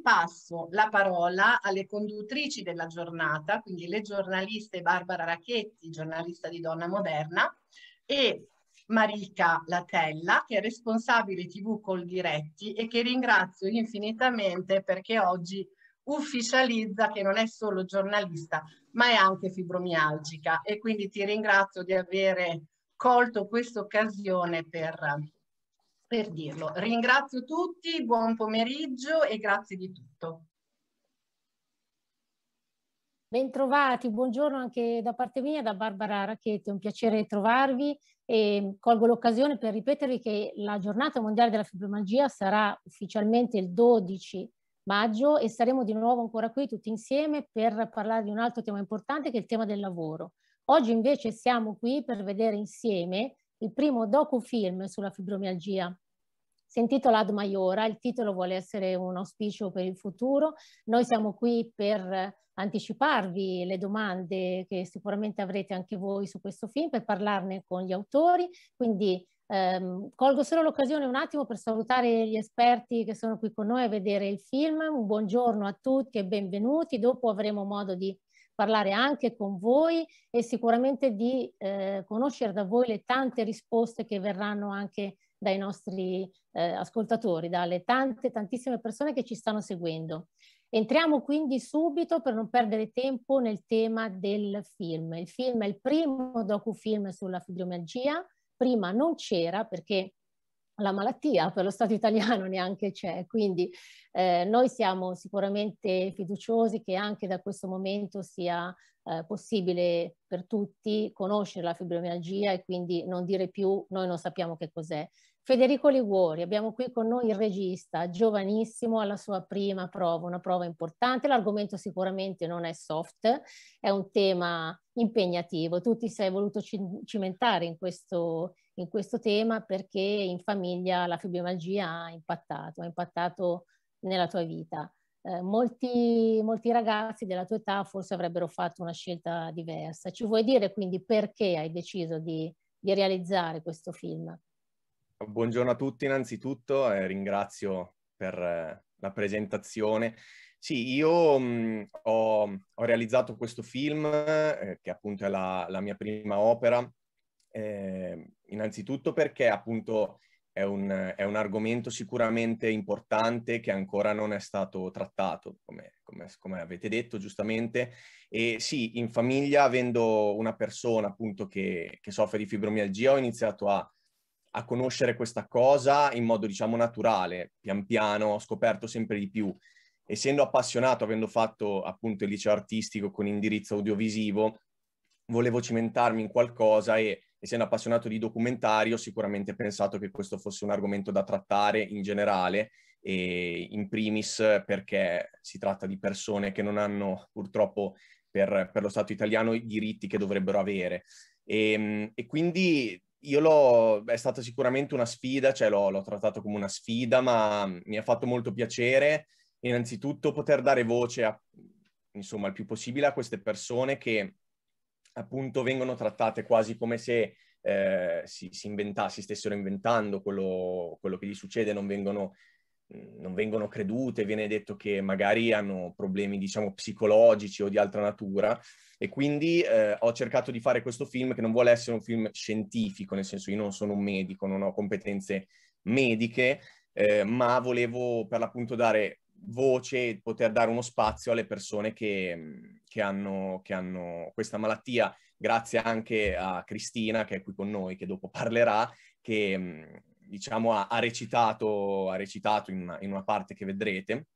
passo la parola alle conduttrici della giornata, quindi le giornaliste Barbara Racchetti, giornalista di Donna Moderna, e Marica Latella, che è responsabile TV Col Diretti e che ringrazio infinitamente perché oggi ufficializza che non è solo giornalista, ma è anche fibromialgica. E quindi ti ringrazio di avere colto questa occasione per per dirlo. Ringrazio tutti, buon pomeriggio e grazie di tutto. Bentrovati, buongiorno anche da parte mia, da Barbara Racchetti, è un piacere trovarvi e colgo l'occasione per ripetervi che la giornata mondiale della fibromagia sarà ufficialmente il 12 maggio e saremo di nuovo ancora qui tutti insieme per parlare di un altro tema importante che è il tema del lavoro. Oggi invece siamo qui per vedere insieme il primo docufilm sulla fibromialgia si intitola Ad Maiora, il titolo vuole essere un auspicio per il futuro. Noi siamo qui per anticiparvi le domande che sicuramente avrete anche voi su questo film, per parlarne con gli autori, quindi ehm, colgo solo l'occasione un attimo per salutare gli esperti che sono qui con noi a vedere il film. Un buongiorno a tutti e benvenuti, dopo avremo modo di parlare anche con voi e sicuramente di eh, conoscere da voi le tante risposte che verranno anche dai nostri eh, ascoltatori, dalle tante, tantissime persone che ci stanno seguendo. Entriamo quindi subito per non perdere tempo nel tema del film. Il film è il primo docufilm sulla fibromialgia, prima non c'era perché la malattia per lo Stato italiano neanche c'è, quindi eh, noi siamo sicuramente fiduciosi che anche da questo momento sia eh, possibile per tutti conoscere la fibromialgia e quindi non dire più noi non sappiamo che cos'è. Federico Liguori, abbiamo qui con noi il regista, giovanissimo alla sua prima prova, una prova importante, l'argomento sicuramente non è soft, è un tema impegnativo, tu ti sei voluto cimentare in questo, in questo tema perché in famiglia la fibromialgia ha impattato, ha impattato nella tua vita. Eh, molti, molti, ragazzi della tua età forse avrebbero fatto una scelta diversa. Ci vuoi dire quindi perché hai deciso di, di realizzare questo film? Buongiorno a tutti innanzitutto e eh, ringrazio per eh, la presentazione. Sì, io mh, mm, ho, ho, realizzato questo film eh, che appunto è la, la mia prima opera eh, innanzitutto perché appunto è un, è un, argomento sicuramente importante che ancora non è stato trattato, come, come, come, avete detto giustamente. E sì, in famiglia, avendo una persona appunto che, che soffre di fibromialgia, ho iniziato a, a, conoscere questa cosa in modo diciamo naturale, pian piano ho scoperto sempre di più. Essendo appassionato, avendo fatto appunto il liceo artistico con indirizzo audiovisivo, volevo cimentarmi in qualcosa e essendo appassionato di documentario, sicuramente pensato che questo fosse un argomento da trattare in generale e in primis perché si tratta di persone che non hanno purtroppo per, per lo Stato italiano i diritti che dovrebbero avere. E, ehm, e quindi io l'ho, è stata sicuramente una sfida, cioè l'ho, l'ho trattato come una sfida, ma mi ha fatto molto piacere innanzitutto poter dare voce a, insomma, il più possibile a queste persone che appunto vengono trattate quasi come se eh, si, si, inventa, si, stessero inventando quello, quello, che gli succede, non vengono, non vengono credute, viene detto che magari hanno problemi diciamo psicologici o di altra natura e quindi eh, ho cercato di fare questo film che non vuole essere un film scientifico, nel senso io non sono un medico, non ho competenze mediche, eh, ma volevo per l'appunto dare voce, poter dare uno spazio alle persone che, che hanno, che hanno questa malattia, grazie anche a Cristina che è qui con noi, che dopo parlerà, che mm, diciamo ha, ha, recitato, ha recitato in, una, in una parte che vedrete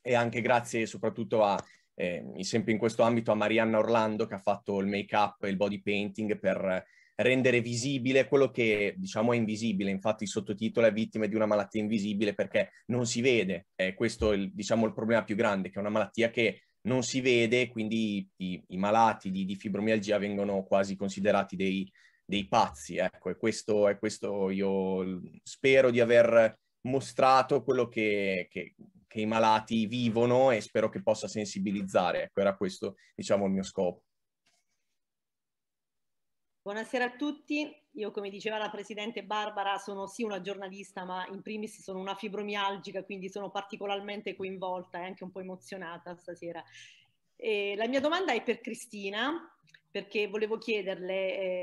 e anche grazie soprattutto a, eh, sempre in questo ambito, a Marianna Orlando che ha fatto il make-up e il body painting per rendere visibile quello che diciamo è invisibile, infatti il sottotitolo è vittime di una malattia invisibile perché non si vede, è eh, questo è il, diciamo, il problema più grande, che è una malattia che non si vede, quindi i, i malati di, di, fibromialgia vengono quasi considerati dei, dei pazzi. Ecco, e questo, e questo io spero di aver mostrato quello che, che, che, i malati vivono e spero che possa sensibilizzare. Ecco, era questo, diciamo, il mio scopo. Buonasera a tutti. Io, come diceva la Presidente Barbara, sono sì una giornalista, ma in primis sono una fibromialgica, quindi sono particolarmente coinvolta e anche un po' emozionata stasera. E la mia domanda è per Cristina, perché volevo chiederle,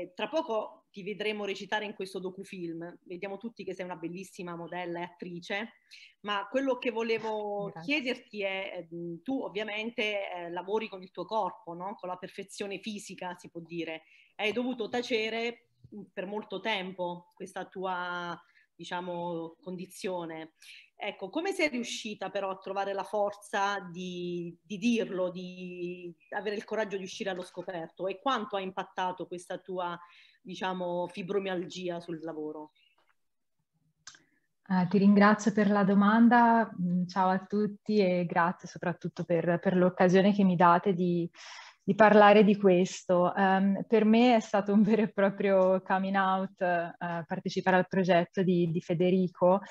eh, tra poco ti vedremo recitare in questo docufilm, vediamo tutti che sei una bellissima modella e attrice, ma quello che volevo Grazie. chiederti è, ehm, tu ovviamente eh, lavori con il tuo corpo, no? con la perfezione fisica si può dire, hai dovuto tacere mm, per molto tempo questa tua, diciamo, condizione. Ecco, come sei riuscita però a trovare la forza di, di dirlo, di avere il coraggio di uscire allo scoperto e quanto ha impattato questa tua, diciamo, fibromialgia sul lavoro? Uh, ti ringrazio per la domanda, mm, ciao a tutti e grazie soprattutto per, per l'occasione che mi date di, di parlare di questo. Um, per me è stato un vero e proprio coming out uh, partecipare al progetto di, di Federico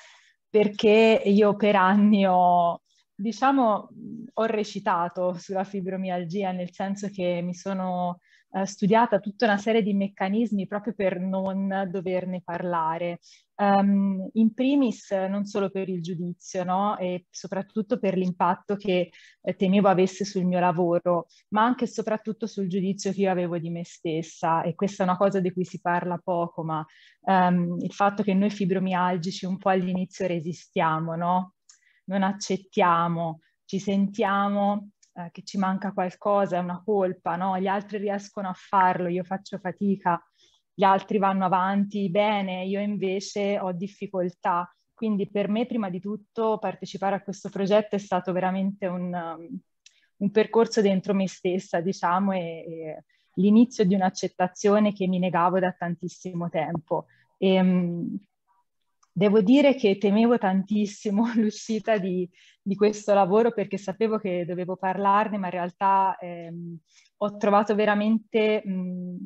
perché io per anni ho diciamo, ho recitato sulla fibromialgia, nel senso che mi sono eh, studiata tutta una serie di meccanismi proprio per non doverne parlare. Um, in primis non solo per il giudizio, no? E soprattutto per l'impatto che eh, temevo avesse sul mio lavoro, ma anche e soprattutto sul giudizio che io avevo di me stessa. E questa è una cosa di cui si parla poco, ma um, il fatto che noi fibromialgici un po' all'inizio resistiamo, no? Non accettiamo, ci sentiamo eh, che ci manca qualcosa, è una colpa, no? Gli altri riescono a farlo, io faccio fatica, gli altri vanno avanti bene, io invece ho difficoltà. Quindi per me, prima di tutto, partecipare a questo progetto è stato veramente un, um, un percorso dentro me stessa, diciamo, e, e l'inizio di un'accettazione che mi negavo da tantissimo tempo. E, ehm, devo dire che temevo tantissimo l'uscita di, di questo lavoro perché sapevo che dovevo parlarne, ma in realtà ehm, ho trovato veramente mh,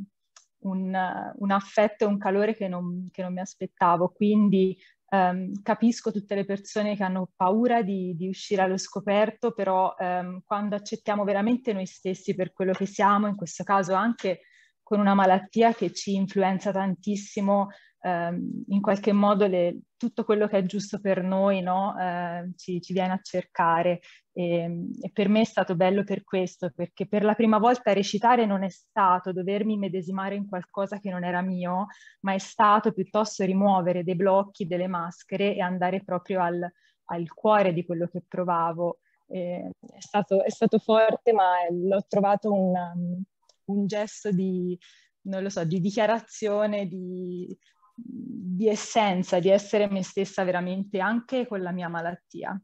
un, un, affetto e un calore che non, che non mi aspettavo. Quindi Um, capisco tutte le persone che hanno paura di, di uscire allo scoperto, però um, quando accettiamo veramente noi stessi per quello che siamo, in questo caso anche con una malattia che ci influenza tantissimo Ehm, in qualche modo le, tutto quello che è giusto per noi no? eh, ci, ci, viene a cercare e, ehm, e, per me è stato bello per questo, perché per la prima volta recitare non è stato dovermi medesimare in qualcosa che non era mio, ma è stato piuttosto rimuovere dei blocchi, delle maschere e andare proprio al, al cuore di quello che provavo. Eh, è, stato, è, stato, forte, ma l'ho trovato un, um, un gesto di, non lo so, di dichiarazione, di, di essenza, di essere me stessa veramente anche con la mia malattia.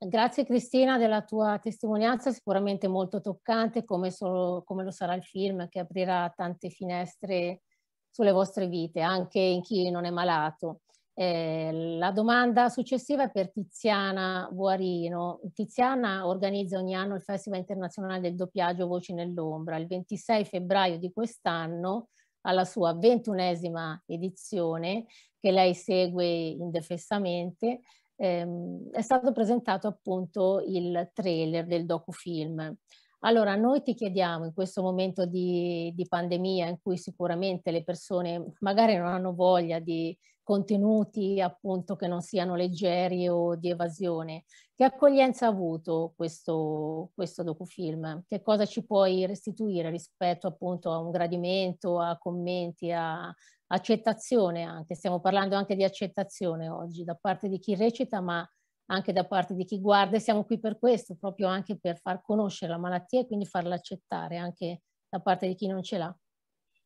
Grazie Cristina della tua testimonianza, sicuramente molto toccante, come, solo, come, lo sarà il film che aprirà tante finestre sulle vostre vite, anche in chi non è malato. Eh, la domanda successiva è per Tiziana Buarino. Tiziana organizza ogni anno il Festival Internazionale del Doppiaggio Voci nell'Ombra. Il 26 febbraio di quest'anno alla sua ventunesima edizione, che lei segue indefessamente, ehm, è stato presentato appunto il trailer del docufilm. Allora, noi ti chiediamo in questo momento di, di pandemia in cui sicuramente le persone magari non hanno voglia di, contenuti appunto che non siano leggeri o di evasione. Che accoglienza ha avuto questo, questo docufilm? Che cosa ci puoi restituire rispetto appunto a un gradimento, a commenti, a accettazione anche? Stiamo parlando anche di accettazione oggi da parte di chi recita ma anche da parte di chi guarda e siamo qui per questo, proprio anche per far conoscere la malattia e quindi farla accettare anche da parte di chi non ce l'ha.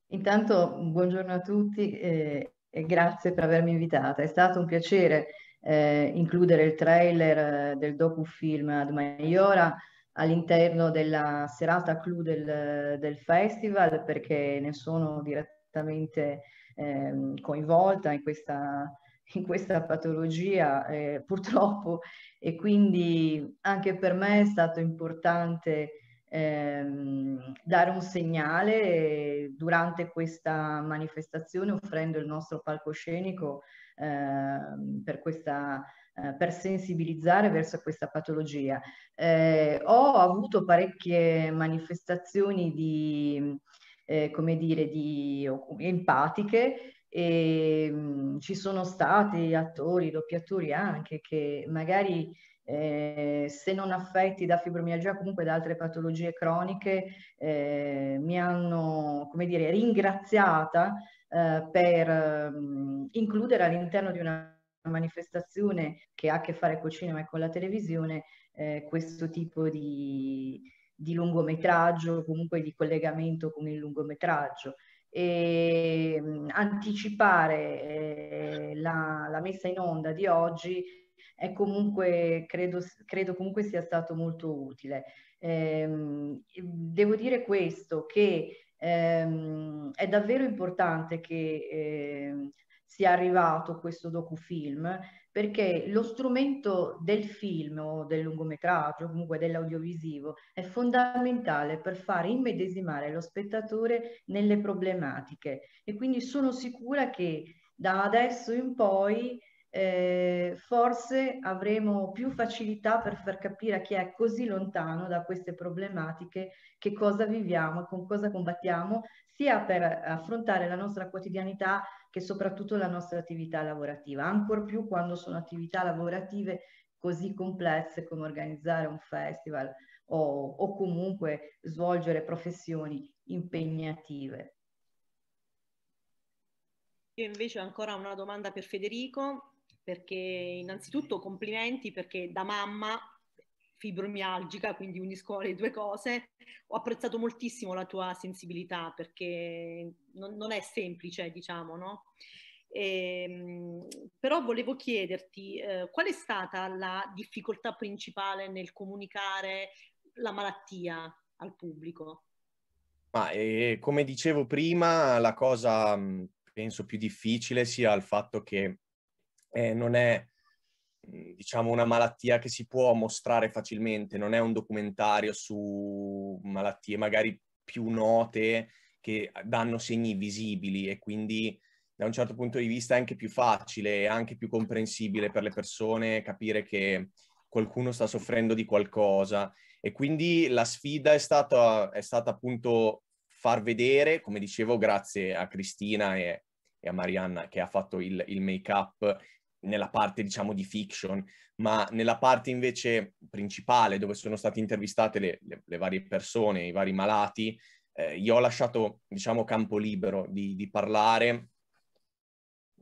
Intanto buongiorno a tutti eh, e grazie per avermi invitata. È stato un piacere eh, includere il trailer eh, del docufilm Ad Maiora all'interno della serata clou del, del, festival perché ne sono direttamente eh, coinvolta in questa, in questa patologia eh, purtroppo e quindi anche per me è stato importante ehm, dare un segnale durante questa manifestazione offrendo il nostro palcoscenico ehm, per questa eh, per sensibilizzare verso questa patologia. Eh, ho avuto parecchie manifestazioni di, eh, come dire, di empatiche e ehm, mh, ci sono stati attori, doppiatori anche che magari eh, se non affetti da fibromialgia comunque da altre patologie croniche eh, mi hanno come dire ringraziata eh, per mh, mm, includere all'interno di una manifestazione che ha a che fare col cinema e con la televisione eh, questo tipo di, di lungometraggio comunque di collegamento con il lungometraggio e mh, mm, anticipare eh, la, la messa in onda di oggi è comunque, credo, credo comunque sia stato molto utile. Ehm, devo dire questo, che ehm, è davvero importante che eh, sia arrivato questo docufilm perché lo strumento del film o del lungometraggio, comunque dell'audiovisivo, è fondamentale per far immedesimare lo spettatore nelle problematiche e quindi sono sicura che da adesso in poi eh, forse avremo più facilità per far capire a chi è così lontano da queste problematiche che cosa viviamo, con cosa combattiamo, sia per affrontare la nostra quotidianità che soprattutto la nostra attività lavorativa, ancor più quando sono attività lavorative così complesse come organizzare un festival o, o comunque svolgere professioni impegnative. Io invece ho ancora una domanda per Federico perché innanzitutto complimenti perché da mamma fibromialgica, quindi unisco le due cose, ho apprezzato moltissimo la tua sensibilità perché non, non è semplice, diciamo, no? E, ehm, però volevo chiederti eh, qual è stata la difficoltà principale nel comunicare la malattia al pubblico? Ma, eh, come dicevo prima, la cosa penso più difficile sia il fatto che eh, non è mm, diciamo una malattia che si può mostrare facilmente, non è un documentario su malattie magari più note che danno segni visibili e quindi da un certo punto di vista è anche più facile e anche più comprensibile per le persone capire che qualcuno sta soffrendo di qualcosa e quindi la sfida è stata, è stata appunto far vedere, come dicevo, grazie a Cristina e, e a Marianna che ha fatto il, il make-up, nella parte diciamo di fiction, ma nella parte invece principale dove sono state intervistate le, le, le varie persone, i vari malati, eh, io ho lasciato diciamo campo libero di, di, parlare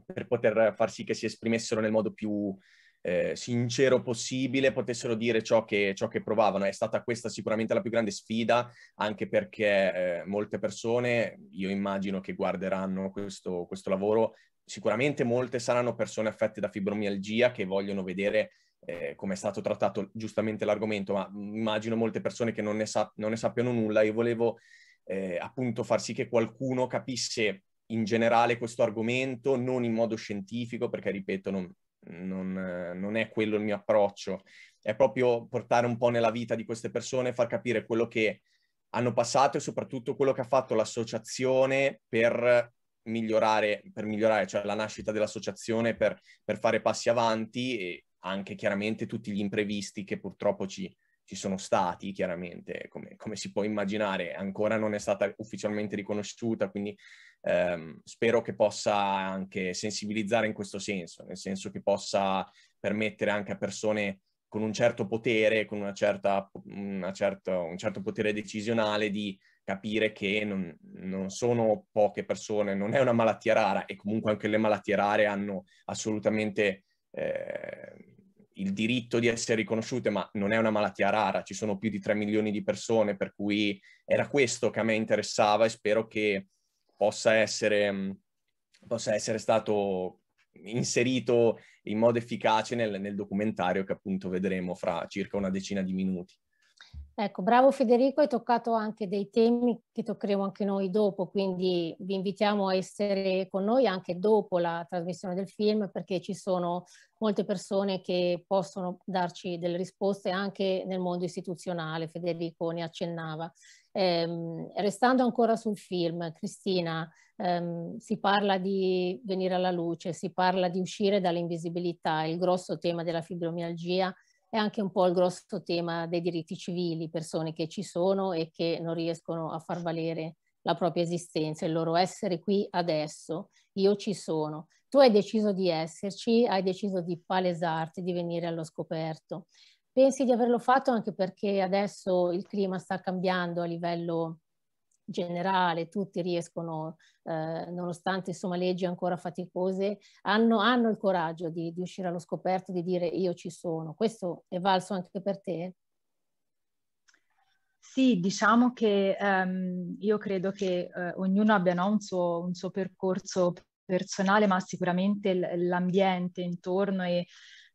per poter far sì che si esprimessero nel modo più eh, sincero possibile, potessero dire ciò che, ciò che, provavano. È stata questa sicuramente la più grande sfida, anche perché eh, molte persone, io immagino che guarderanno questo, questo lavoro sicuramente molte saranno persone affette da fibromialgia che vogliono vedere eh, come è stato trattato giustamente l'argomento, ma immagino molte persone che non ne, sa- non ne sappiano nulla. Io volevo eh, appunto far sì che qualcuno capisse in generale questo argomento, non in modo scientifico, perché ripeto, non, non, non, è quello il mio approccio, è proprio portare un po' nella vita di queste persone, far capire quello che hanno passato e soprattutto quello che ha fatto l'associazione per migliorare, per migliorare, cioè la nascita dell'associazione per, per, fare passi avanti e anche chiaramente tutti gli imprevisti che purtroppo ci, ci sono stati, chiaramente come, come, si può immaginare, ancora non è stata ufficialmente riconosciuta, quindi ehm, spero che possa anche sensibilizzare in questo senso, nel senso che possa permettere anche a persone con un certo potere, con una certa, una certo, un certo potere decisionale di capire che non, non, sono poche persone, non è una malattia rara e comunque anche le malattie rare hanno assolutamente eh, il diritto di essere riconosciute, ma non è una malattia rara, ci sono più di 3 milioni di persone, per cui era questo che a me interessava e spero che possa essere, possa essere stato inserito in modo efficace nel, nel documentario che appunto vedremo fra circa una decina di minuti. Ecco, bravo Federico, hai toccato anche dei temi che toccheremo anche noi dopo, quindi vi invitiamo a essere con noi anche dopo la trasmissione del film perché ci sono molte persone che possono darci delle risposte anche nel mondo istituzionale, Federico ne accennava. Ehm, restando ancora sul film, Cristina, ehm, si parla di venire alla luce, si parla di uscire dall'invisibilità, il grosso tema della fibromialgia è anche un po' il grosso tema dei diritti civili, persone che ci sono e che non riescono a far valere la propria esistenza, il loro essere qui adesso, io ci sono. Tu hai deciso di esserci, hai deciso di palesarti, di venire allo scoperto. Pensi di averlo fatto anche perché adesso il clima sta cambiando a livello generale, tutti riescono, eh, nonostante insomma leggi ancora faticose, hanno, hanno il coraggio di, di, uscire allo scoperto, di dire io ci sono. Questo è valso anche per te? Sì, diciamo che um, io credo che uh, ognuno abbia no, un, suo, un suo percorso personale, ma sicuramente l'ambiente intorno e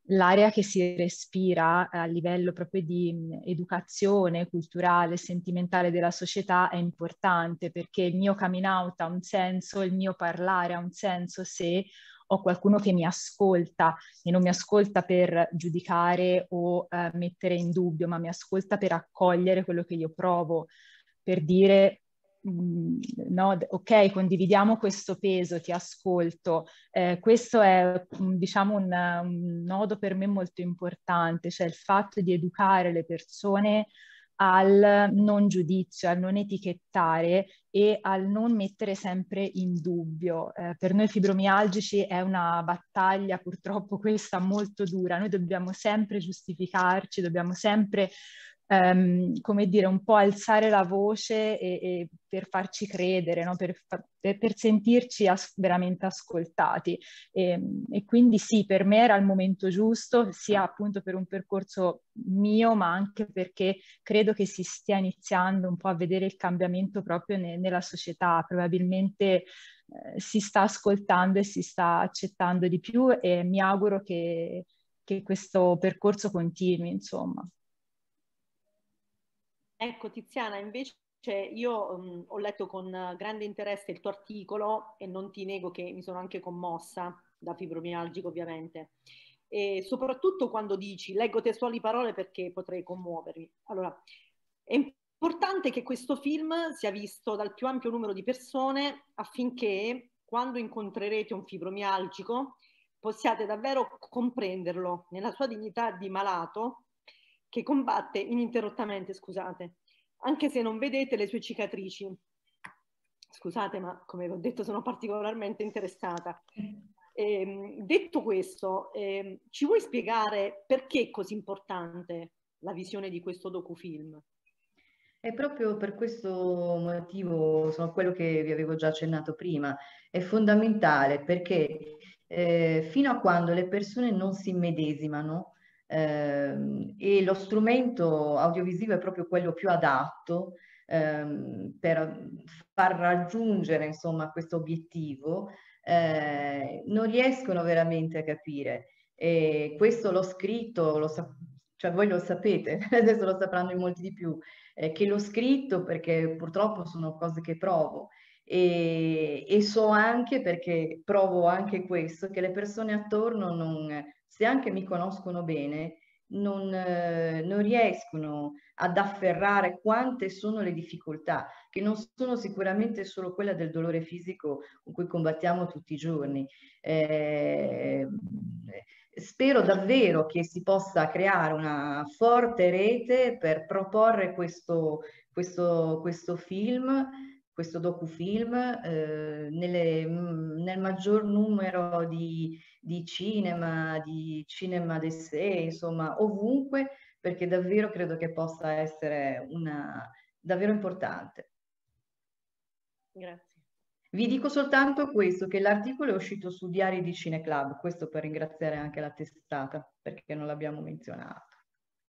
l'area che si respira eh, a livello proprio di mm, educazione culturale, sentimentale della società è importante perché il mio coming out ha un senso, il mio parlare ha un senso se ho qualcuno che mi ascolta e non mi ascolta per giudicare o eh, mettere in dubbio, ma mi ascolta per accogliere quello che io provo, per dire Mhmm, no, ok, condividiamo questo peso, ti ascolto. Eh, questo è, mhmm, diciamo, un, un, nodo per me molto importante, cioè il fatto di educare le persone al non giudizio, al non etichettare e al non mettere sempre in dubbio. Eh, per noi fibromialgici è una battaglia purtroppo questa molto dura, noi dobbiamo sempre giustificarci, dobbiamo sempre um, come dire, un po' alzare la voce e, e per farci credere, no? per, per, sentirci as- veramente ascoltati. E, ehm, e, quindi sì, per me era il momento giusto, sia appunto per un percorso mio, ma anche perché credo che si stia iniziando un po' a vedere il cambiamento proprio ne- nella società. Probabilmente eh, si sta ascoltando e si sta accettando di più e mi auguro che, che questo percorso continui, insomma. Ecco Tiziana, invece io mh, mm, ho letto con grande interesse il tuo articolo e non ti nego che mi sono anche commossa da fibromialgico ovviamente. E soprattutto quando dici, leggo testuali parole perché potrei commuovermi. Allora, è importante che questo film sia visto dal più ampio numero di persone affinché quando incontrerete un fibromialgico possiate davvero comprenderlo nella sua dignità di malato che combatte ininterrottamente, scusate, anche se non vedete le sue cicatrici. Scusate, ma come vi ho detto sono particolarmente interessata. Eh, detto questo, eh, ci vuoi spiegare perché è così importante la visione di questo docufilm? E proprio per questo motivo, sono quello che vi avevo già accennato prima, è fondamentale perché eh, fino a quando le persone non si immedesimano Ehm, e lo strumento audiovisivo è proprio quello più adatto ehm, per far raggiungere insomma, questo obiettivo, eh, non riescono veramente a capire. E questo l'ho scritto, lo sa- cioè voi lo sapete, adesso lo sapranno in molti di più, eh, che l'ho scritto perché purtroppo sono cose che provo. E, e so anche perché provo anche questo, che le persone attorno non, se anche mi conoscono bene, non, eh, non, riescono ad afferrare quante sono le difficoltà, che non sono sicuramente solo quella del dolore fisico con cui combattiamo tutti i giorni. Eh, spero davvero che si possa creare una forte rete per proporre questo, questo, questo film questo docufilm eh, nelle, mm, nel maggior numero di, di cinema, di cinema de d'essere, insomma, ovunque, perché davvero credo che possa essere una, davvero importante. Grazie. Vi dico soltanto questo, che l'articolo è uscito su Diari di Cineclub, questo per ringraziare anche la testata, perché non l'abbiamo menzionato.